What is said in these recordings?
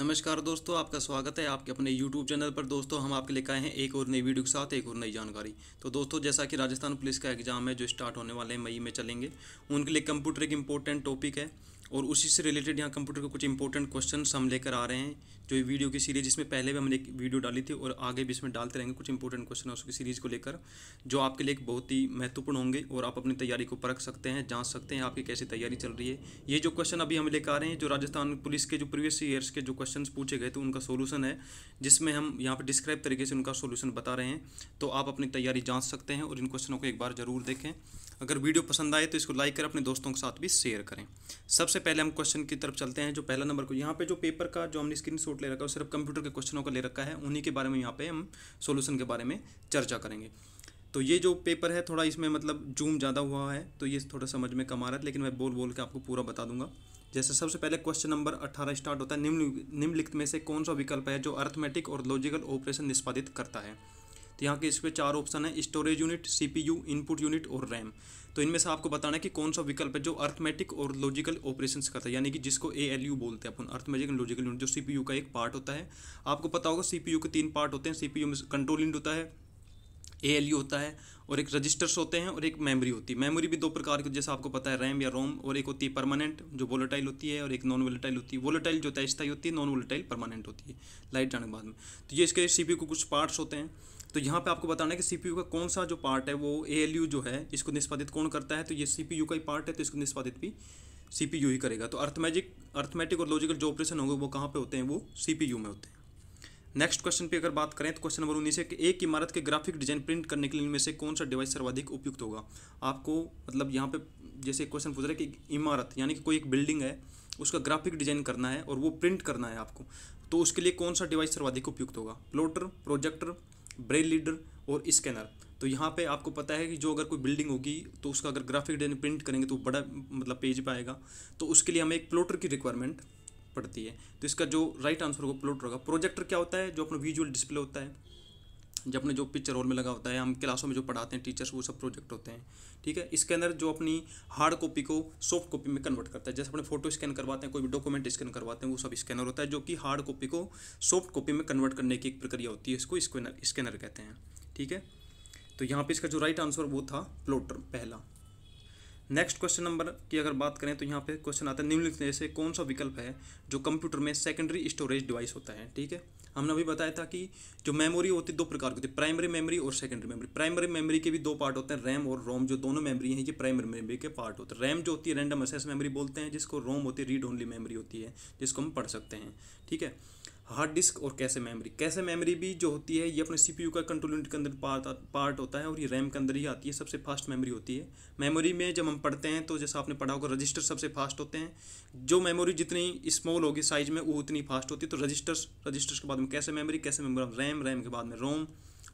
नमस्कार दोस्तों आपका स्वागत है आपके अपने यूट्यूब चैनल पर दोस्तों हम आपके लेकर आए हैं एक और नई वीडियो के साथ एक और नई जानकारी तो दोस्तों जैसा कि राजस्थान पुलिस का एग्जाम है जो स्टार्ट होने वाले हैं मई में चलेंगे उनके लिए कंप्यूटर एक इम्पोर्टेंट टॉपिक है और उसी से रिलेटेड यहाँ कंप्यूटर के कुछ इंपॉर्टेंट क्वेश्चन हम लेकर आ रहे हैं जो वीडियो की सीरीज जिसमें पहले भी हमने एक वीडियो डाली थी और आगे भी इसमें डालते रहेंगे कुछ इंपॉर्टेंट क्वेश्चन उसकी सीरीज़ को लेकर जो आपके लिए बहुत ही महत्वपूर्ण होंगे और आप अपनी तैयारी को परख सकते हैं जांच सकते हैं आपकी कैसी तैयारी चल रही है ये जो क्वेश्चन अभी हम लेकर आ रहे हैं जो राजस्थान पुलिस के जो प्रीवियस ईयर्स के जो क्वेश्चन पूछे गए थे उनका सोल्यूशन है जिसमें हम यहाँ पर डिस्क्राइब तरीके से उनका सोल्यूशन बता रहे हैं तो आप अपनी तैयारी जाँच सकते हैं और इन क्वेश्चनों को एक बार ज़रूर देखें अगर वीडियो पसंद आए तो इसको लाइक करें अपने दोस्तों के साथ भी शेयर करें सबसे सबसे पहले हम क्वेश्चन की तरफ चलते हैं जो पहला नंबर को यहाँ पे जो पेपर का जो हमने स्क्रीन शॉट ले रखा है सिर्फ कंप्यूटर के क्वेश्चनों का ले रखा है उन्हीं के बारे में यहाँ पे हम सोल्यूशन के बारे में चर्चा करेंगे तो ये जो पेपर है थोड़ा इसमें मतलब जूम ज़्यादा हुआ है तो ये थोड़ा समझ में कम आ रहा है लेकिन मैं बोल बोल के आपको पूरा बता दूंगा जैसे सबसे पहले क्वेश्चन नंबर अट्ठारह स्टार्ट होता है निम्नलिखित में से कौन सा विकल्प है जो अर्थमेटिक और लॉजिकल ऑपरेशन निष्पादित करता है तो यहाँ के इस पर चार ऑप्शन है storage unit CPU input unit और रैम तो इनमें से आपको बताना है कि कौन सा विकल्प है जो अर्थमेटिक और लॉजिकल ऑपरेशन करता है यानी कि जिसको ए एल यू बोलते हैं अपन अर्थमेटिक एंड लॉजिकल यूनिट जो सीपीयू का एक पार्ट होता है आपको पता होगा सीपीयू के तीन पार्ट होते हैं सीपीयू में कंट्रोल यूनिट होता है ए एल यू होता है और एक रजिस्टर्स होते हैं और एक मेमोरी होती है मेमोरी भी दो प्रकार की जैसे आपको पता है रैम या रोम और एक होती है परमानेंट जो वोलेटाइल होती है और एक नॉन वोलेटाइल होती है वोलेटाइल जो होता है स्थाई होती है नॉन वोलेटाइल परमानेंट होती है लाइट जाने के बाद में तो ये इसके सी को कुछ पार्ट्स होते हैं तो यहाँ पे आपको बताना है कि सी का कौन सा जो पार्ट है वो ए जो है इसको निष्पादित कौन करता है तो ये सी का ही पार्ट है तो इसको निष्पादित भी सी ही करेगा तो अर्थमैजिक अर्थमेटिक और लॉजिकल जो ऑपरेशन होंगे वो कहाँ पर होते हैं वो सी में होते हैं नेक्स्ट क्वेश्चन पे अगर बात करें तो क्वेश्चन नंबर उन्नीस है कि एक इमारत के ग्राफिक डिजाइन प्रिंट करने के लिए इनमें से कौन सा डिवाइस सर्वाधिक उपयुक्त होगा आपको मतलब यहाँ पे जैसे क्वेश्चन पूछ रहा है कि इमारत यानी कि कोई एक बिल्डिंग है उसका ग्राफिक डिजाइन करना है और वो प्रिंट करना है आपको तो उसके लिए कौन सा डिवाइस सर्वाधिक उपयुक्त होगा प्लोटर प्रोजेक्टर ब्रेल लीडर और स्कैनर तो यहाँ पे आपको पता है कि जो अगर कोई बिल्डिंग होगी तो उसका अगर ग्राफिक डिजाइन प्रिंट करेंगे तो बड़ा मतलब पेज पे आएगा तो उसके लिए हमें एक प्लोटर की रिक्वायरमेंट पड़ती है तो इसका जो राइट आंसर होगा प्लोटर होगा प्रोजेक्टर क्या होता है जो अपना विजुअल डिस्प्ले होता है जब अपने जो पिक्चर रोल में लगा होता है हम क्लासों में जो पढ़ाते हैं टीचर्स वो सब प्रोजेक्ट होते हैं ठीक है इसके अंदर जो अपनी हार्ड कॉपी को सॉफ्ट कॉपी में कन्वर्ट करता है जैसे अपने फोटो स्कैन करवाते हैं कोई भी डॉक्यूमेंट स्कैन करवाते हैं वो सब स्कैनर होता है जो कि हार्ड कॉपी को सॉफ्ट कॉपी में कन्वर्ट करने की एक प्रक्रिया होती है इसको स्कैनर स्कैनर कहते हैं ठीक है तो यहाँ पर इसका जो राइट आंसर वो था प्लोटर पहला नेक्स्ट क्वेश्चन नंबर की अगर बात करें तो यहाँ पे क्वेश्चन आता है निम्नलिखित से कौन सा विकल्प है जो कंप्यूटर में सेकेंडरी स्टोरेज डिवाइस होता है ठीक है हमने अभी बताया था कि जो मेमोरी होती है दो प्रकार की होती है प्राइमरी मेमोरी और सेकेंडरी मेमोरी प्राइमरी मेमोरी के भी दो पार्ट होते हैं रैम और रोम जो दोनों मेमोरी हैं ये प्राइमरी मेमोरी के पार्ट होते हैं रैम जो होती है रैंडम एक्सेस मेमोरी बोलते हैं जिसको रोम होती है रीड ओनली मेमोरी होती है जिसको हम पढ़ सकते हैं ठीक है हार्ड डिस्क और कैसे मेमोरी कैसे मेमोरी भी जो होती है ये अपने सीपीयू का कंट्रोल यूनिट के अंदर पार्ट पार्ट होता है और ये रैम के अंदर ही आती है सबसे फास्ट मेमोरी होती है मेमोरी में जब हम पढ़ते हैं तो जैसा आपने पढ़ा होगा रजिस्टर सबसे फास्ट होते हैं जो मेमोरी जितनी स्मॉल होगी साइज में वो उतनी फास्ट होती है तो रजिस्टर्स रजिस्टर्स के बाद में कैसे मेमोरी कैसे मेमोरी रैम रैम के बाद में रोम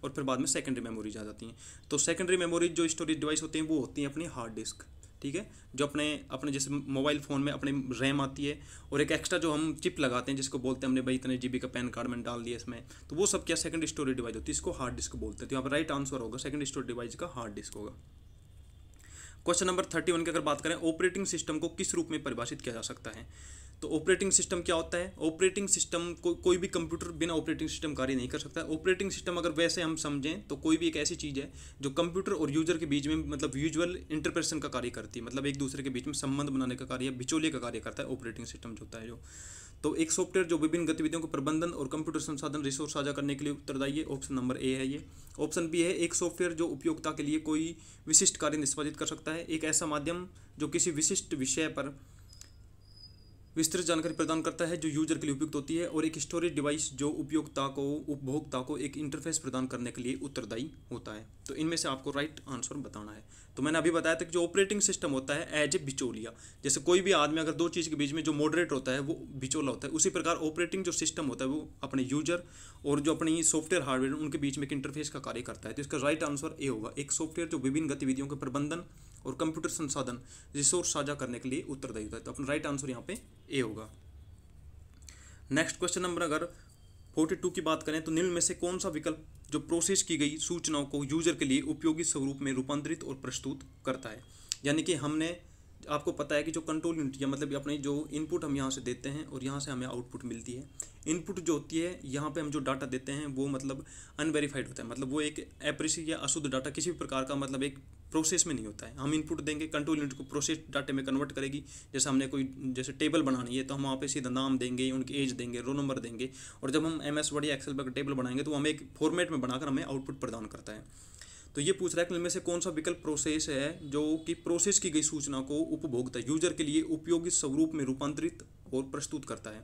और फिर बाद में सेकेंडरी मेमोरीज आ जाती हैं तो सेकेंडरी मेमोरीज जो स्टोरेज डिवाइस होते हैं वो होती हैं अपनी हार्ड डिस्क ठीक है जो अपने अपने जैसे मोबाइल फ़ोन में अपने रैम आती है और एक एक्स्ट्रा जो हम चिप लगाते हैं जिसको बोलते हैं हमने भाई इतने जीबी का पैन कार्ड मैंने डाल दिया इसमें तो वो सब क्या सेकंड स्टोरेज डिवाइस होती है इसको हार्ड डिस्क बोलते हैं तो यहाँ पर राइट आंसर होगा सेकंड स्टोरेज डिवाइस का हार्ड डिस्क होगा क्वेश्चन नंबर थर्टी वन की अगर बात करें ऑपरेटिंग सिस्टम को किस रूप में परिभाषित किया जा सकता है तो ऑपरेटिंग सिस्टम क्या होता है ऑपरेटिंग सिस्टम को कोई भी कंप्यूटर बिना ऑपरेटिंग सिस्टम कार्य नहीं कर सकता ऑपरेटिंग सिस्टम अगर वैसे हम समझें तो कोई भी एक ऐसी चीज़ है जो कंप्यूटर और यूजर के बीच में मतलब यूजुअल इंटरप्रेशन का कार्य करती है मतलब एक दूसरे के बीच में संबंध बनाने का कार्य बिचौलिए का कार्य करता है ऑपरेटिंग सिस्टम जो होता है जो तो एक सॉफ्टवेयर जो विभिन्न गतिविधियों को प्रबंधन और कंप्यूटर संसाधन रिसोर्स साझा करने के लिए उत्तरदायी है ऑप्शन नंबर ए है ये ऑप्शन बी है एक सॉफ्टवेयर जो उपयोगिता के लिए कोई विशिष्ट कार्य निष्पादित कर सकता है एक ऐसा माध्यम जो किसी विशिष्ट विषय पर विस्तृत जानकारी प्रदान करता है जो यूजर के लिए उपयुक्त होती है और एक स्टोरेज डिवाइस जो उपयोगता को उपभोक्ता को एक इंटरफेस प्रदान करने के लिए उत्तरदायी होता है तो इनमें से आपको राइट आंसर बताना है तो मैंने अभी बताया था कि जो ऑपरेटिंग सिस्टम होता है एज ए बिचौलिया जैसे कोई भी आदमी अगर दो चीज़ के बीच में जो मॉडरेट होता है वो बिचौला होता है उसी प्रकार ऑपरेटिंग जो सिस्टम होता है वो अपने यूजर और जो अपनी सॉफ्टवेयर हार्डवेयर उनके बीच में एक इंटरफेस का कार्य करता है तो इसका राइट आंसर ए होगा एक सॉफ्टवेयर जो विभिन्न गतिविधियों के प्रबंधन और कंप्यूटर संसाधन रिसोर्स साझा करने के लिए उत्तरदायी होता है तो अपना राइट आंसर यहाँ पे ए होगा नेक्स्ट क्वेश्चन नंबर अगर फोर्टी टू की बात करें तो निम्न में से कौन सा विकल्प जो प्रोसेस की गई सूचनाओं को यूजर के लिए उपयोगी स्वरूप में रूपांतरित और प्रस्तुत करता है यानी कि हमने आपको पता है कि जो कंट्रोल यूनिट या मतलब अपने जो इनपुट हम यहाँ से देते हैं और यहाँ से हमें आउटपुट मिलती है इनपुट जो होती है यहाँ पे हम जो डाटा देते हैं वो मतलब अनवेरीफाइड होता है मतलब वो एक एप्रेसी या अशुद्ध डाटा किसी भी प्रकार का मतलब एक प्रोसेस में नहीं होता है हम इनपुट देंगे कंट्रोल यूनिट को प्रोसेस डाटे में कन्वर्ट करेगी जैसे हमने कोई जैसे टेबल बनानी है तो हम वहाँ पे सीधा नाम देंगे उनकी एज देंगे रो नंबर देंगे और जब हम एम एस वर्ड या एक्सेल पर टेबल बनाएंगे तो हम एक फॉर्मेट में बनाकर हमें आउटपुट प्रदान करता है तो ये पूछ रहा है कि इनमें से कौन सा विकल्प प्रोसेस है जो कि प्रोसेस की गई सूचना को उपभोक्ता यूजर के लिए उपयोगी स्वरूप में रूपांतरित और प्रस्तुत करता है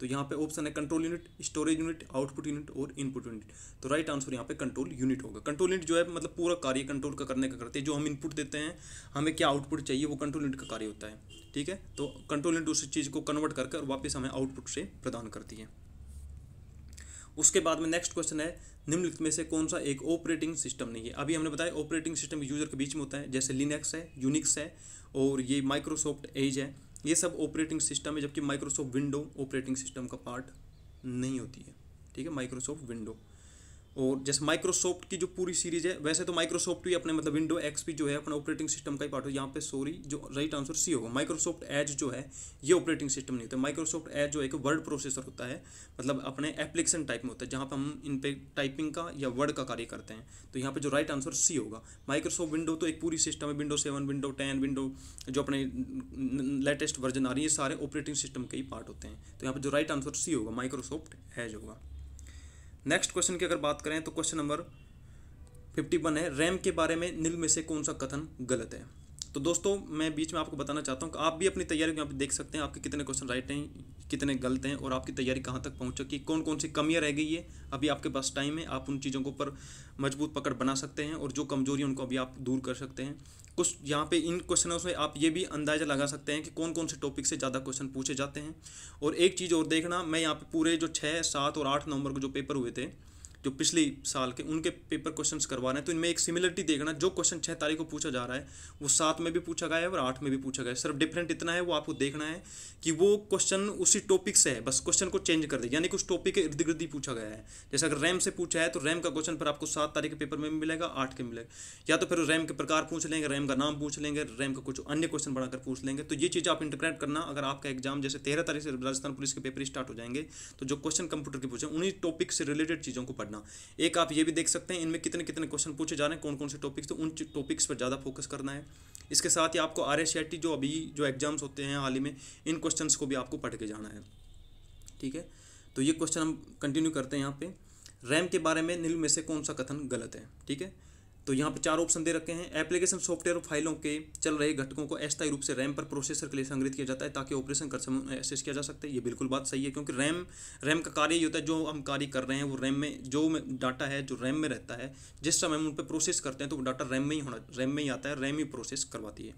तो यहाँ पे ऑप्शन है control unit storage unit output unit और इनपुट यूनिट तो राइट आंसर यहाँ पे कंट्रोल यूनिट होगा कंट्रोल यूनिट जो है मतलब पूरा कार्य कंट्रोल का करने का करते हैं जो हम इनपुट देते हैं हमें क्या आउटपुट चाहिए वो कंट्रोल यूनिट का कार्य होता है ठीक है तो कंट्रोल यूनिट उस चीज़ को कन्वर्ट करके कर वापस हमें आउटपुट से प्रदान करती है उसके बाद में नेक्स्ट क्वेश्चन है निम्नलिखित में से कौन सा एक ऑपरेटिंग सिस्टम नहीं है अभी हमने बताया ऑपरेटिंग सिस्टम यूजर के बीच में होता है जैसे लिनक्स है यूनिक्स है और ये माइक्रोसॉफ्ट एज है ये सब ऑपरेटिंग सिस्टम है जबकि माइक्रोसॉफ्ट विंडो ऑपरेटिंग सिस्टम का पार्ट नहीं होती है ठीक है माइक्रोसॉफ्ट विंडो और जैसे माइक्रोसॉफ्ट की जो पूरी सीरीज है वैसे तो माइक्रोसॉफ्ट भी अपने मतलब विंडो एक्स जो है अपना ऑपरेटिंग सिस्टम का ही पार्ट हो यहाँ पे सॉरी जो राइट आंसर सी होगा माइक्रोसॉफ्ट एज जो है ये ऑपरेटिंग सिस्टम नहीं होता माइक्रोसॉफ्ट एज जो है एक वर्ड प्रोसेसर होता है मतलब अपने एप्लीकेशन टाइप में होता है जहाँ पर हम इन पे टाइपिंग का या वर्ड का कार्य करते हैं तो यहाँ पर जो राइट आंसर सी होगा माइक्रोसॉफ्ट विंडो तो एक पूरी सिस्टम है window seven window ten window जो अपने लेटेस्ट वर्जन आ रही है सारे ऑपरेटिंग सिस्टम के ही पार्ट होते हैं तो यहाँ पर जो राइट आंसर सी होगा माइक्रोसॉफ्ट एज होगा नेक्स्ट क्वेश्चन की अगर बात करें तो क्वेश्चन नंबर फिफ्टी वन है रैम के बारे में निम्न में से कौन सा कथन गलत है तो दोस्तों मैं बीच में आपको बताना चाहता हूँ कि आप भी अपनी तैयारी यहाँ पर देख सकते हैं आपके कितने क्वेश्चन राइट हैं कितने गलत हैं और आपकी तैयारी कहाँ तक पहुँच चुकी कौन कौन सी कमियाँ रह गई है अभी आपके पास टाइम है आप उन चीज़ों को ऊपर मजबूत पकड़ बना सकते हैं और जो कमजोरी उनको अभी आप दूर कर सकते हैं कुछ यहाँ पे इन क्वेश्चनों से आप ये भी अंदाज़ा लगा सकते हैं कि कौन कौन से टॉपिक से ज़्यादा क्वेश्चन पूछे जाते हैं और एक चीज़ और देखना मैं यहाँ पे पूरे जो छः सात और आठ नवंबर को जो पेपर हुए थे जो पिछले साल के उनके पेपर क्वेश्चंस करवा रहे हैं तो इनमें एक सिमिलरिटी देखना जो क्वेश्चन छः तारीख को पूछा जा रहा है वो सात में भी पूछा गया है और आठ में भी पूछा गया है सिर्फ डिफरेंट इतना है वो आपको देखना है कि वो क्वेश्चन उसी टॉपिक से है बस क्वेश्चन को चेंज कर दे यानी कि उस टॉपिक के इर्द गिर्द ही पूछा गया है जैसे अगर रैम से पूछा है तो रैम का क्वेश्चन फिर आपको सात तारीख के पेपर में मिलेगा आठ के मिलेगा या तो फिर रैम के प्रकार पूछ लेंगे रैम का नाम पूछ लेंगे रैम का कुछ अन्य क्वेश्चन बनाकर पूछ लेंगे तो ये चीज़ आप इंटरप्रेट करना अगर आपका एग्जाम जैसे तेरह तारीख से राजस्थान पुलिस के पेपर स्टार्ट हो जाएंगे तो जो क्वेश्चन कंप्यूटर के पूछे उन्हीं टॉपिक से रिलेटेड चीज़ों को पढ़ करना एक आप ये भी देख सकते हैं इनमें कितने कितने क्वेश्चन पूछे जा रहे हैं कौन कौन से टॉपिक्स तो उन टॉपिक्स पर ज़्यादा फोकस करना है इसके साथ ही आपको आर जो अभी जो एग्जाम्स होते हैं हाल ही में इन क्वेश्चन को भी आपको पढ़ के जाना है ठीक है तो ये क्वेश्चन हम कंटिन्यू करते हैं यहाँ पर रैम के बारे में निल में से कौन सा कथन गलत है ठीक है तो यहाँ पर चार ऑप्शन दे रखे हैं एप्लीकेशन सॉफ्टवेयर और फाइलों के चल रहे घटकों को अस्थायी रूप से रैम पर प्रोसेसर के लिए संग्रहित किया जाता है ताकि ऑपरेशन कर समय एक्सेस किया जा सकता है ये बिल्कुल बात सही है क्योंकि रैम रैम का कार्य ये होता है जो हम कार्य कर रहे हैं वो रैम में जो डाटा है जो रैम में रहता है जिस समय हम उन पर प्रोसेस करते हैं तो वो डाटा रैम में ही होना रैम में ही आता है रैम ही प्रोसेस करवाती है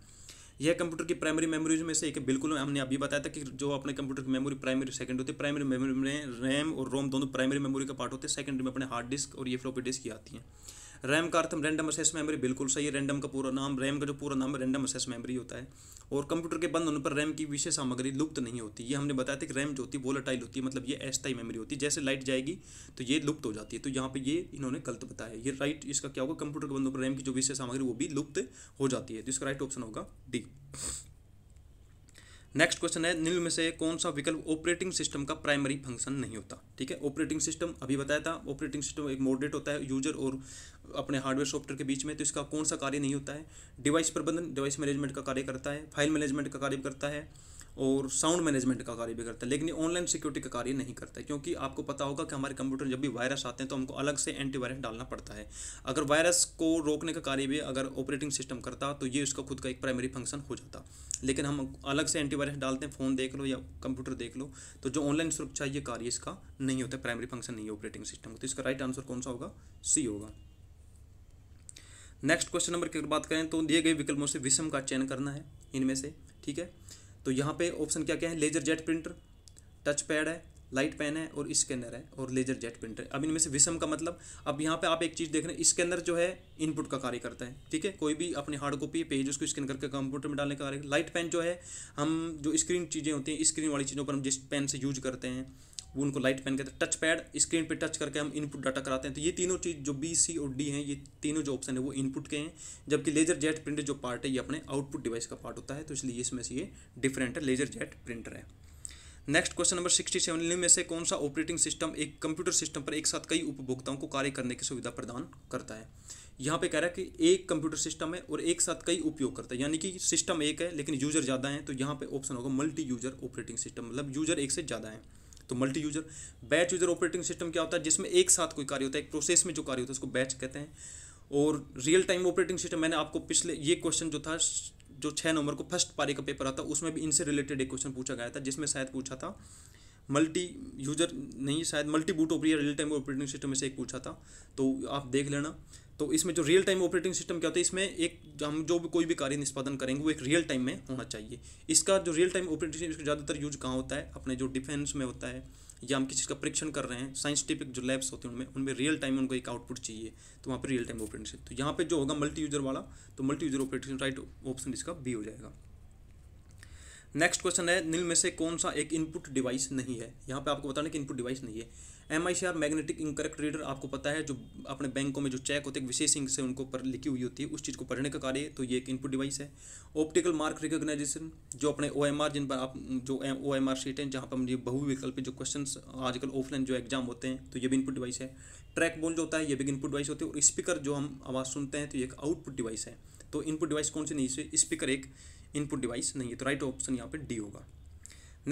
यह कंप्यूटर की प्राइमरी मेमोरीज में से एक बिल्कुल हमने अभी बताया था कि जो अपने कंप्यूटर की मेमोरी प्राइमरी सेकेंड होती है प्राइमरी मेमोरी में रैम और रोम दोनों प्राइमरी मेमोरी का पार्ट होते हैं सेकेंडरी में अपने हार्ड डिस्क और ये फ्लॉपी डिस्क की आती हैं रैम का अर्थ रैंडम असेस मेमोरी बिल्कुल सही है रैंडम का पूरा नाम रैम का जो पूरा नाम है रैंडम असेस मेमोरी होता है और कंप्यूटर के बंद होने पर रैम की विशेष सामग्री लुप्त नहीं होती ये हमने बताया था कि रैम जो होती है वोलाटाइल होती है मतलब ये एस्ताई मेमोरी होती है जैसे लाइट जाएगी तो ये लुप्त हो जाती है तो यहाँ पर ये इन्होंने गलत बताया ये राइट इसका क्या होगा कंप्यूटर के बंद होने पर रैम की जो विशेष सामग्री वो भी लुप्त हो जाती है तो इसका राइट ऑप्शन होगा डी नेक्स्ट क्वेश्चन है निम्न में से कौन सा विकल्प ऑपरेटिंग सिस्टम का प्राइमरी फंक्शन नहीं होता ठीक है ऑपरेटिंग सिस्टम अभी बताया था ऑपरेटिंग सिस्टम एक मॉडरेट होता है यूजर और अपने हार्डवेयर सॉफ्टवेयर के बीच में तो इसका कौन सा कार्य नहीं होता है डिवाइस प्रबंधन डिवाइस मैनेजमेंट का कार्य करता है फाइल मैनेजमेंट का कार्य करता है और साउंड मैनेजमेंट का कार्य भी करता है लेकिन ये ऑनलाइन सिक्योरिटी का कार्य नहीं करता है क्योंकि आपको पता होगा कि हमारे कंप्यूटर जब भी वायरस आते हैं तो हमको अलग से एंटीवायरस डालना पड़ता है अगर वायरस को रोकने का कार्य भी अगर ऑपरेटिंग सिस्टम करता तो ये उसका खुद का एक प्राइमरी फंक्शन हो जाता लेकिन हम अलग से एंटीवायरस डालते हैं फ़ोन देख लो या कंप्यूटर देख लो तो जो ऑनलाइन सुरक्षा ये कार्य इसका नहीं होता प्राइमरी फंक्शन नहीं है ऑपरेटिंग सिस्टम तो इसका राइट आंसर कौन सा होगा सी होगा नेक्स्ट क्वेश्चन नंबर की अगर बात करें तो दिए गए विकल्पों से विषम का चयन करना है इनमें से ठीक है तो यहाँ पे ऑप्शन क्या क्या है laser jet printer touch pad है लाइट पेन है और स्कैनर है और लेजर जेट प्रिंटर अब इनमें से विषम का मतलब अब यहाँ पे आप एक चीज़ देख रहे हैं स्कैनर जो है इनपुट का कार्य करता है ठीक है कोई भी अपने हार्ड कॉपी पेज उसको स्कैन करके कंप्यूटर में डालने का कार्य लाइट पेन जो है हम जो स्क्रीन चीज़ें होती हैं स्क्रीन वाली चीज़ों पर हम जिस पेन से यूज करते हैं वो उनको लाइट पेन कहते हैं टच पैड स्क्रीन पे टच करके हम इनपुट डाटा कराते हैं तो ये तीनों चीज़ जो बी सी और डी हैं ये तीनों जो ऑप्शन है वो इनपुट के हैं जबकि लेजर जेट प्रिंटर जो पार्ट है ये अपने आउटपुट डिवाइस का पार्ट होता है तो इसलिए इसमें से ये डिफरेंट है लेजर जेट प्रिंटर है next question number sixty seven में से कौन सा ऑपरेटिंग सिस्टम एक कंप्यूटर सिस्टम पर एक साथ कई उपभोक्ताओं को कार्य करने की सुविधा प्रदान करता है यहाँ पे कह रहा है कि एक कंप्यूटर सिस्टम है और एक साथ कई उपयोग करता है यानी कि सिस्टम एक है लेकिन यूजर ज़्यादा है तो यहाँ पे ऑप्शन होगा मल्टी यूजर ऑपरेटिंग सिस्टम मतलब यूजर एक से ज़्यादा है तो multi user batch user operating system क्या होता है जिसमें एक साथ कोई कार्य होता है एक प्रोसेस में जो कार्य होता है उसको बैच कहते हैं और रियल टाइम ऑपरेटिंग सिस्टम मैंने आपको पिछले ये क्वेश्चन जो था जो छः नंबर को फर्स्ट पारी का पेपर आता उसमें भी इनसे रिलेटेड एक क्वेश्चन पूछा गया था जिसमें शायद पूछा था मल्टी यूजर नहीं शायद multi boot operator real time operating system में से एक पूछा था तो आप देख लेना तो इसमें जो रियल टाइम ऑपरेटिंग सिस्टम क्या होता है इसमें एक हम जो भी कोई भी कार्य निष्पादन करेंगे वो एक रियल टाइम में होना चाहिए इसका जो रियल टाइम ऑपरेटिंग सिस्टम ज़्यादातर यूज कहाँ होता है अपने जो डिफेंस में होता है या हम किसी का परीक्षण कर रहे हैं साइंटिफिक जो लैब्स होते हैं उनमें उनमें रियल टाइम उनको एक आउटपुट चाहिए तो वहाँ पर रियल टाइम ऑपरेटिंग सिस्टम तो यहाँ पर जो होगा मल्टी यूजर वाला तो multi user operating right option इसका बी हो जाएगा नेक्स्ट क्वेश्चन है निल में से कौन सा एक इनपुट डिवाइस नहीं है यहाँ पे आपको बताना कि इनपुट डिवाइस नहीं है M I C R magnetic incorrect reader आपको पता है जो अपने बैंकों में जो चेक होते हैं विशेष इंक से उनको पर लिखी हुई होती है उस चीज़ को पढ़ने का कार्य तो ये एक इनपुट डिवाइस है ऑप्टिकल मार्क रिकोगनाइजेशन जो अपने ओ एम आर जिन पर आप जो ओ एम आर शीट हैं जहाँ पर मुझे बहुविकल्पित जो क्वेश्चन आजकल ऑफलाइन जो एग्जाम होते हैं तो ये भी इनपुट डिवाइस है ट्रैक बोन जो होता है ये भी इनपुट डिवाइस होती है और स्पीकर जो हम आवाज़ सुनते हैं तो ये एक आउटपुट डिवाइस है तो इनपुट डिवाइस कौन सी नहीं है स्पीकर एक इनपुट डिवाइस नहीं है तो राइट ऑप्शन यहाँ पर डी होगा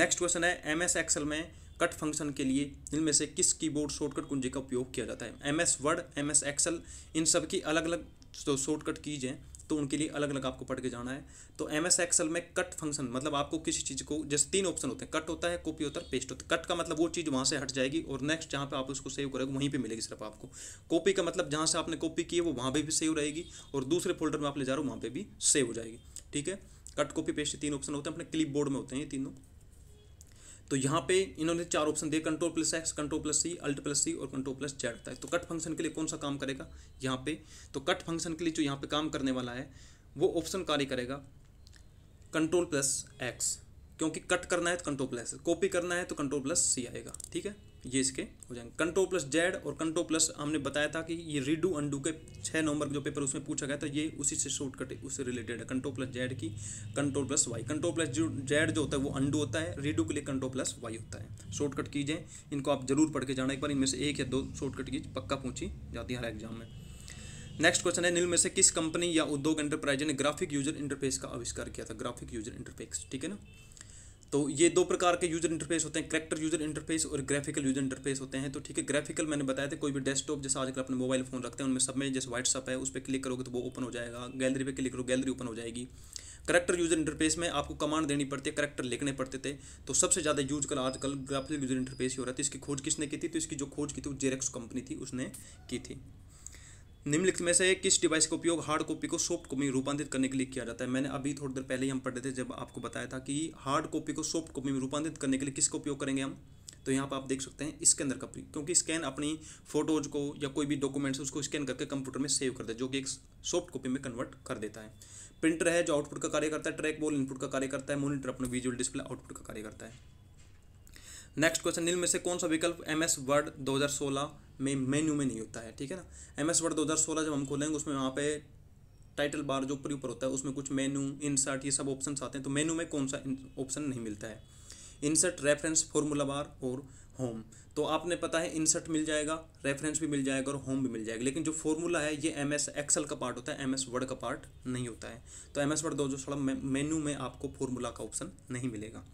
नेक्स्ट क्वेश्चन है एम एस एक्सल में कट फंक्शन के लिए इनमें से किस कीबोर्ड शॉर्टकट कुंजी का उपयोग किया जाता है M S Word M S Excel इन सब की अलग अलग जो शॉर्टकट कीज हैं तो उनके लिए अलग अलग आपको पढ़ के जाना है तो एम एस एक्सल में कट फंक्शन मतलब आपको किसी चीज़ को जैसे तीन ऑप्शन होते हैं कट होता है कॉपी होता है पेस्ट होता है कट का मतलब वो चीज़ वहाँ से हट जाएगी और नेक्स्ट जहाँ पे आप उसको सेव करोगे वहीं पे मिलेगी सिर्फ आपको कॉपी का मतलब जहाँ से आपने कॉपी की है वो वहाँ पर भी सेव रहेगी और दूसरे फोल्डर में आप ले जा रहे हो वहाँ पर भी सेव हो जाएगी ठीक है कट कॉपी पेस्ट तीन ऑप्शन होते हैं अपने क्लिप बोर्ड में होते हैं ये तीनों तो यहाँ पे इन्होंने चार ऑप्शन दिए control plus X control plus C alt plus C और कंट्रोल प्लस जेड तक तो कट फंक्शन के लिए कौन सा काम करेगा यहाँ पे तो कट फंक्शन के लिए जो यहाँ पे काम करने वाला है वो ऑप्शन कार्य करेगा कंट्रोल प्लस एक्स क्योंकि कट करना है तो कंट्रोल प्लस कॉपी करना है तो कंट्रोल प्लस सी आएगा ठीक है ये इसके हो जाएंगे कंट्रो प्लस जेड और कंट्रो प्लस हमने बताया था कि ये रीडू अंडू के छः नंबर जो पेपर उसमें पूछा गया था ये उसी से शॉर्टकट उससे रिलेटेड है कंट्रो प्लस जेड की control plus Y control plus Z जो होता है वो अंडू होता है रीडू के लिए कंट्रो प्लस वाई होता है शॉर्टकट कीजिए इनको आप जरूर पढ़ के जाना एक बार इनमें से एक या दो शॉर्टकट की पक्का पूछी जाती है हर एग्जाम में नेक्स्ट क्वेश्चन है निल में से किस कंपनी या उद्योग एंटरप्राइज ने ग्राफिक यूजर इंटरफेस का आविष्कार किया था ग्राफिक यूजर इंटरफेस ठीक है ना तो ये दो प्रकार के यूज़र इंटरफेस होते हैं करेक्टर यूज़र इंटरफेस और ग्राफिकल यूज़र इंटरफेस होते हैं तो ठीक है ग्राफिकल मैंने बताया था कोई भी डेस्कटॉप जैसे आजकल अपने मोबाइल फ़ोन रखते हैं उनमें सब में जैसे व्हाट्सअप है उस पर क्लिक करोगे तो वो ओपन हो जाएगा गैलरी पर क्लिक करो गैलरी ओपन हो जाएगी करेक्टर यूज़र इंटरफेस में आपको कमांड देनी पड़ती है करेक्टर लिखने पड़ते थे तो सबसे ज़्यादा यूज कर आजकल ग्राफिकल यूज़र इंटरफेस ही हो रहा था इसकी खोज किसने की थी तो इसकी जो खोज की थी वो जेरेक्स कंपनी थी उसने की थी निम्नलिखित में से किस डिवाइस का उपयोग हार्ड कॉपी को सॉफ्ट कॉपी में रूपांतरित करने के लिए किया जाता है मैंने अभी थोड़ी देर पहले ही हम पढ़ रहे थे जब आपको बताया था कि हार्ड कॉपी को सॉफ्ट कॉपी में रूपांतरित करने के लिए किसका उपयोग करेंगे हम तो यहाँ पर आप देख सकते हैं इसके अंदर का क्योंकि स्कैन अपनी फोटोज को या कोई भी डॉक्यूमेंट्स उसको स्कैन करके कंप्यूटर में सेव करता है जो कि एक सॉफ्ट कॉपी में कन्वर्ट कर देता है प्रिंटर है जो आउटपुट का कार्य करता है ट्रैक बॉल इनपुट का कार्य करता है मोनिटर अपना विजुअल डिस्प्ले आउटपुट का कार्य करता है नेक्स्ट क्वेश्चन निम्न में से कौन सा विकल्प एम एस वर्ड 2016 में मेन्यू में नहीं होता है ठीक है ना एम एस वर्ड 2016 जब हम खोलेंगे उसमें वहाँ पे टाइटल बार जो ऊपर ऊपर होता है उसमें कुछ मेन्यू इंसर्ट ये सब ऑप्शन आते हैं तो मेनू में कौन सा ऑप्शन नहीं मिलता है इंसर्ट रेफरेंस फॉर्मूला बार और होम तो आपने पता है इंसर्ट मिल जाएगा रेफरेंस भी मिल जाएगा और होम भी मिल जाएगा लेकिन जो फॉर्मूला है ये एम एस एक्सल का पार्ट होता है एम एस वर्ड का पार्ट नहीं होता है तो एम एस वर्ड दो जो मेन्यू में आपको फॉर्मूला का ऑप्शन नहीं मिलेगा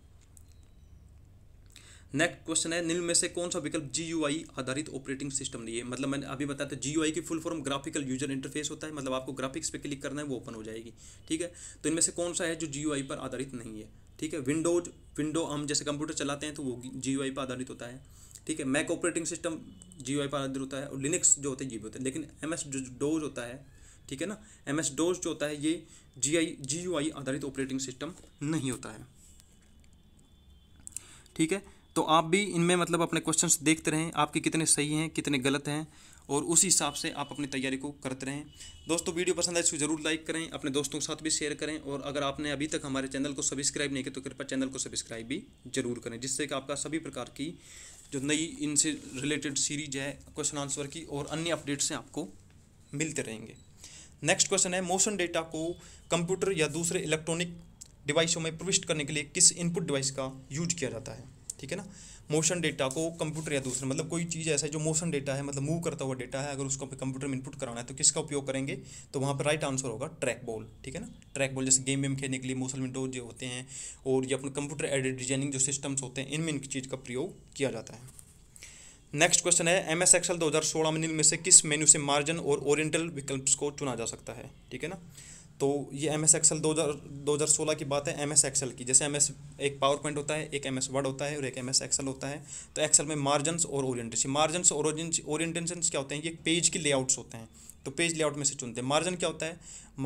नेक्स्ट क्वेश्चन है निम्न में से कौन सा विकल्प जी आधारित ऑपरेटिंग सिस्टम नहीं है मतलब मैंने अभी बताया था जी की full form graphical user interface होता है मतलब आपको ग्राफिक्स पे क्लिक करना है वो ओपन हो जाएगी ठीक है तो इनमें से कौन सा है जो जी पर आधारित नहीं है ठीक है विंडोज विंडो हम जैसे कंप्यूटर चलाते हैं तो वो जी पर आधारित होता है ठीक है मैक ऑपरेटिंग सिस्टम जी पर आधारित होता है और लिनिक्स जो होते हैं जी होते हैं लेकिन एम एस डोज होता है ठीक है ना एम एस डोज जो होता है ये जी आई जी यू आई आधारित ऑपरेटिंग सिस्टम नहीं होता है ठीक है तो आप भी इनमें मतलब अपने क्वेश्चन देखते रहें आपके कितने सही हैं कितने गलत हैं और उसी हिसाब से आप अपनी तैयारी को करते रहें दोस्तों वीडियो पसंद आए तो इसको जरूर लाइक करें अपने दोस्तों के साथ भी शेयर करें और अगर आपने अभी तक हमारे चैनल को सब्सक्राइब नहीं किया तो कृपया चैनल को सब्सक्राइब भी जरूर करें जिससे कि आपका सभी प्रकार की जो नई इनसे रिलेटेड सीरीज है क्वेश्चन आंसर की और अन्य अपडेट्स से आपको मिलते रहेंगे नेक्स्ट क्वेश्चन है मोशन डेटा को कंप्यूटर या दूसरे इलेक्ट्रॉनिक डिवाइसों में प्रविष्ट करने के लिए किस इनपुट डिवाइस का यूज किया जाता है ठीक है ना मोशन डेटा को कंप्यूटर या दूसरे मतलब कोई चीज़ ऐसा है जो मोशन डेटा है मतलब मूव करता हुआ डेटा है अगर उसको कंप्यूटर में इनपुट कराना है तो किसका उपयोग करेंगे तो वहाँ पर राइट आंसर होगा ट्रैक बॉल ठीक है ना ट्रैक बॉल जैसे गेम वेम खेलने के लिए मोशन विंडो जो होते हैं और ये अपने कंप्यूटर एडेड डिजाइनिंग जो सिस्टम्स होते हैं इनमें इन चीज़ का प्रयोग किया जाता है नेक्स्ट क्वेश्चन है एम एस एक्सएल दो हज़ार सोलह में से किस मेन्यू से मार्जिन और ओरिएंटल विकल्प को चुना जा सकता है ठीक है ना तो ये एम एस एक्सल दो हज़ार दो हज़ार सोलह की बात है एम एस एक्सल की जैसे एम एस एक पावर पॉइंट होता है एक एम एस वर्ड होता है और एक एम एस एक्सल होता है तो एक्सल में मार्जन्स और ओरिएंटेशन मार्जन्स और ओरिएंटेशन क्या होते हैं ये पेज के लेआउट्स होते हैं तो पेज लेआउट में से चुनते हैं मार्जिन क्या होता है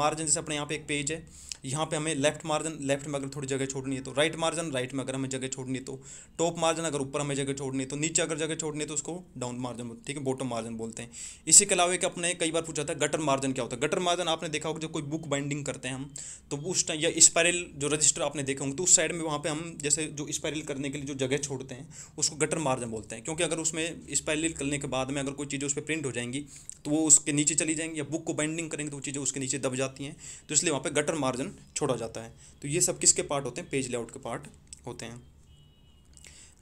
मार्जिन जैसे अपने यहाँ पे एक पेज है यहाँ पे हमें लेफ्ट मार्जिन लेफ्ट में अगर थोड़ी जगह छोड़नी है तो राइट मार्जिन राइट में अगर हमें जगह छोड़नी है तो टॉप मार्जिन अगर ऊपर हमें जगह छोड़नी है तो नीचे अगर जगह छोड़नी है तो उसको डाउन मार्जिन ठीक है बॉटम मार्जिन बोलते हैं इसी के अलावा एक अपने कई बार पूछा था गटर मार्जिन क्या होता है गटर मार्जिन आपने देखा होगा जब कोई बुक बाइंडिंग करते हैं हम तो उस टाइम या स्पायरल जो रजिस्टर आपने देखे होंगे तो उस साइड में वहाँ पर हम जैसे जो स्पायरल करने के लिए जो जगह छोड़ते हैं उसको गटर मार्जिन बोलते हैं क्योंकि अगर उसमें स्पायरल करने के बाद में अगर कोई चीज़ें उस पर प्रिंट हो जाएंगी तो वो उसके नीचे चली जाएंगी या बुक को बाइंडिंग करेंगे तो वो चीज़ें उसके नीचे दब जाती हैं तो इसलिए वहाँ पर गटर मार्जिन ऑप्शन छोड़ा जाता है तो ये सब किसके पार्ट होते हैं पेज लेआउट के पार्ट होते हैं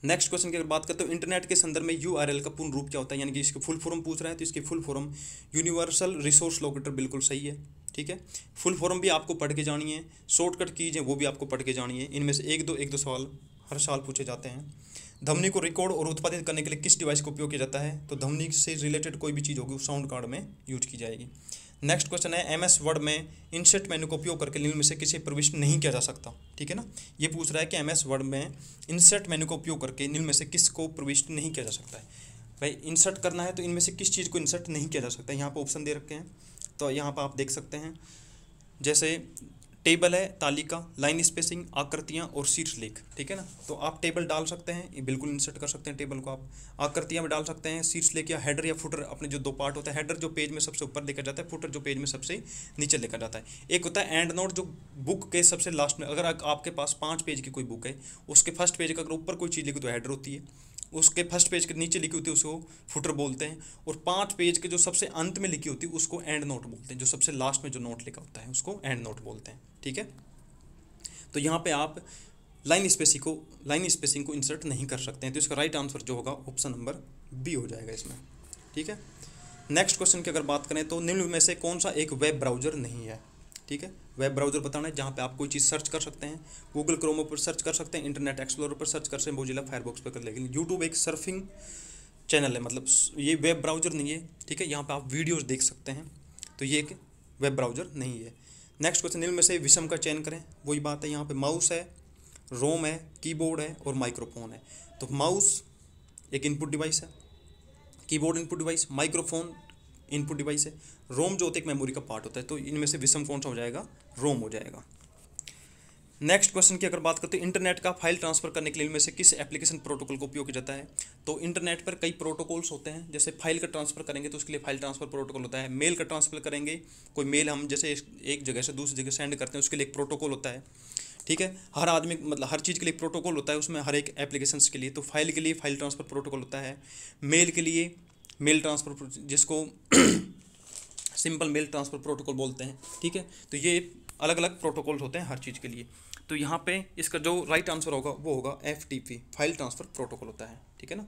नेक्स्ट क्वेश्चन की अगर बात करते हो तो इंटरनेट के संदर्भ में यू का पूर्ण रूप क्या होता है यानी कि इसके फुल फॉर्म पूछ रहा है तो इसके full form universal resource locator बिल्कुल सही है ठीक है फुल फॉर्म भी आपको पढ़ के जानी है शॉर्टकट कीज है वो भी आपको पढ़ के जानी है इनमें से एक दो एक दो सवाल हर साल पूछे जाते हैं धमनी को रिकॉर्ड और उत्पादित करने के लिए किस डिवाइस का उपयोग किया जाता है तो धमनी से रिलेटेड कोई भी चीज़ होगी उस साउंड कार्ड में यूज की जाएगी नेक्स्ट क्वेश्चन है एम एस वर्ड में इंसर्ट मेनू का उपयोग करके लिंक में से किसी प्रविष्ट नहीं किया जा सकता ठीक है ना ये पूछ रहा है कि एम एस वर्ड में इंसर्ट मेनू का उपयोग करके निम्न में से किसको प्रविष्ट नहीं किया जा सकता है भाई इंसर्ट करना है तो इनमें से किस चीज़ को इंसर्ट नहीं किया जा सकता है यहाँ पर ऑप्शन दे रखे हैं तो यहाँ पर आप देख सकते हैं जैसे टेबल है तालिका लाइन स्पेसिंग आकृतियाँ और शीर्ष लेख ठीक है ना तो आप टेबल डाल सकते हैं बिल्कुल इंसर्ट कर सकते हैं टेबल को आप आकृतियाँ में डाल सकते हैं शीर्ष लेख या हेडर या फुटर अपने जो दो पार्ट होता है हेडर जो पेज में सबसे ऊपर देखा जाता है फुटर जो पेज में सबसे नीचे देखा जाता है एक होता है एंड नोट जो बुक के सबसे लास्ट में अगर आपके पास पाँच पेज की कोई बुक है उसके फर्स्ट पेज का अगर ऊपर कोई चीज़ लिखी तो हेडर होती है उसके फर्स्ट पेज के नीचे लिखी होती है उसको फुटर बोलते हैं और पाँच पेज के जो सबसे अंत में लिखी होती है उसको एंड नोट बोलते हैं जो सबसे लास्ट में जो नोट लिखा होता है उसको एंड नोट बोलते हैं ठीक है तो यहाँ पर आप लाइन स्पेसिंग को लाइन स्पेसिंग को इंसर्ट नहीं कर सकते हैं तो इसका राइट आंसर जो होगा ऑप्शन नंबर बी हो जाएगा इसमें ठीक है नेक्स्ट क्वेश्चन की अगर बात करें तो निम्न में से कौन सा एक वेब ब्राउजर नहीं है ठीक है वेब ब्राउज़र बताना है जहाँ पे आप कोई चीज़ सर्च कर सकते हैं गूगल क्रोमो पर सर्च कर सकते हैं इंटरनेट एक्सप्लोर पर सर्च कर सकते हैं मोजिला फायरबॉक्स पर कर लेकिन यूट्यूब एक सर्फिंग चैनल है मतलब ये वेब ब्राउज़र नहीं है ठीक है यहाँ पर आप वीडियोज़ देख सकते हैं तो ये एक वेब ब्राउज़र नहीं है नेक्स्ट क्वेश्चन इनमें से विषम का चयन करें वही बात है यहाँ पर माउस है रोम है कीबोर्ड है और माइक्रोफोन है तो माउस एक इनपुट डिवाइस है keyboard input device microphone input device है रोम जो होता है एक मेमोरी का पार्ट होता है तो इनमें से विषम कौन सा हो जाएगा रोम हो जाएगा नेक्स्ट क्वेश्चन की अगर बात करते हैं इंटरनेट का फाइल ट्रांसफर करने के लिए इनमें से किस एप्लीकेशन प्रोटोकॉल का उपयोग किया जाता है तो इंटरनेट पर कई प्रोटोकॉल्स होते हैं जैसे फाइल का ट्रांसफर करेंगे तो उसके लिए फाइल ट्रांसफर प्रोटोकॉल होता है मेल का ट्रांसफर करेंगे कोई मेल हम जैसे एक जगह से दूसरी जगह सेंड करते हैं उसके लिए एक प्रोटोकॉल होता है ठीक है हर आदमी मतलब हर चीज़ के लिए प्रोटोकॉल होता है उसमें हर एक एप्लीकेशन के लिए तो फाइल के लिए फाइल ट्रांसफर प्रोटोकॉल होता है मेल के लिए मेल ट्रांसफ़र जिसको सिंपल मेल ट्रांसफ़र प्रोटोकॉल बोलते हैं ठीक है तो ये अलग अलग प्रोटोकॉल होते हैं हर चीज़ के लिए तो यहाँ पे इसका जो राइट आंसर होगा वो होगा एफ फाइल ट्रांसफ़र प्रोटोकॉल होता है ठीक है ना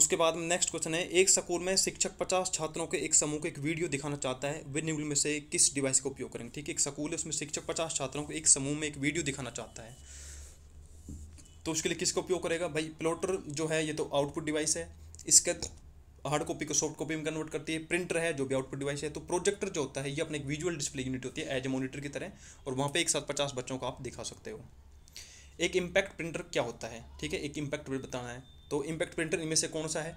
उसके बाद नेक्स्ट क्वेश्चन है एक स्कूल में शिक्षक पचास छात्रों के एक समूह को एक वीडियो दिखाना चाहता है वे निम्न में से किस डिवाइस का उपयोग करेंगे ठीक है एक स्कूल है उसमें शिक्षक पचास छात्रों को एक समूह में एक वीडियो दिखाना चाहता है तो उसके लिए किसका उपयोग करेगा भाई प्लॉटर जो है ये तो आउटपुट डिवाइस है इसके हार्ड कॉपी को सॉफ्ट कॉपी में कन्वर्ट करती है प्रिंटर है जो भी आउटपुट डिवाइस है तो प्रोजेक्टर जो होता है ये अपने एक विजुअल डिस्प्ले यूनिट होती है एज ए मोनिटर की तरह और वहाँ पे एक साथ पचास बच्चों को आप दिखा सकते हो एक इम्पैक्ट प्रिंटर क्या होता है ठीक है एक इम्पैक्ट प्रिंटर बताना है तो इम्पैक्ट प्रिंटर इनमें से कौन सा है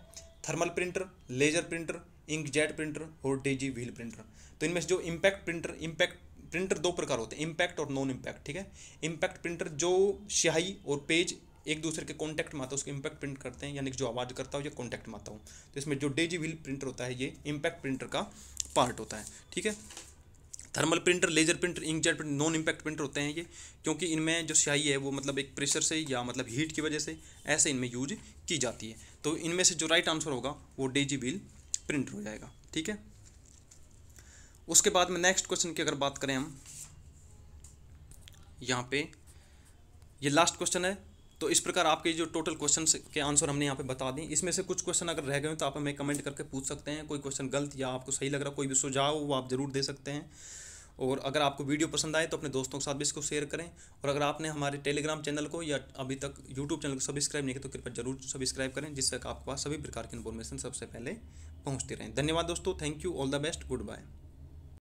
thermal printer laser printer ink jet printer और डेजी व्हील प्रिंटर तो इनमें से जो इम्पैक्ट प्रिंटर इम्पैक्ट प्रिंटर दो प्रकार होते हैं इम्पैक्ट और नॉन इम्पैक्ट ठीक है इम्पैक्ट प्रिंटर जो स्याही और पेज एक दूसरे के कॉन्टैक्ट में आता है उसको इम्पैक्ट प्रिंट करते हैं यानी कि जो आवाज़ करता हो या कॉन्टैक्ट में आता हो तो इसमें जो डेजी व्हील प्रिंटर होता है ये इम्पैक्ट प्रिंटर का पार्ट होता है ठीक है thermal printer laser printer inkjet printer non impact printer होते हैं ये क्योंकि इनमें जो स्याही है वो मतलब एक प्रेशर से या मतलब हीट की वजह से ऐसे इनमें यूज की जाती है तो इनमें से जो राइट आंसर होगा वो डेजी व्हील प्रिंटर हो जाएगा ठीक है उसके बाद में नेक्स्ट क्वेश्चन की अगर बात करें हम यहाँ पे ये लास्ट क्वेश्चन है तो इस प्रकार आपके जो टोटल क्वेश्चन के आंसर हमने यहाँ पे बता दिए इसमें से कुछ क्वेश्चन अगर रह गए तो आप हमें कमेंट करके पूछ सकते हैं कोई क्वेश्चन गलत या आपको सही लग रहा कोई भी सुझाव वो आप ज़रूर दे सकते हैं और अगर आपको वीडियो पसंद आए तो अपने दोस्तों के साथ भी इसको शेयर करें और अगर आपने हमारे टेलीग्राम चैनल को या अभी तक यूट्यूब चैनल को सब्सक्राइब नहीं किया तो कृपया जरूर सब्सक्राइब करें जिससे आपके पास सभी प्रकार की इन्फॉर्मेशन सबसे पहले पहुँचती रहें धन्यवाद दोस्तों thank you all the best good bye